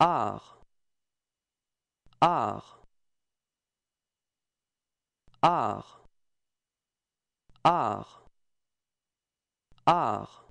art art art art art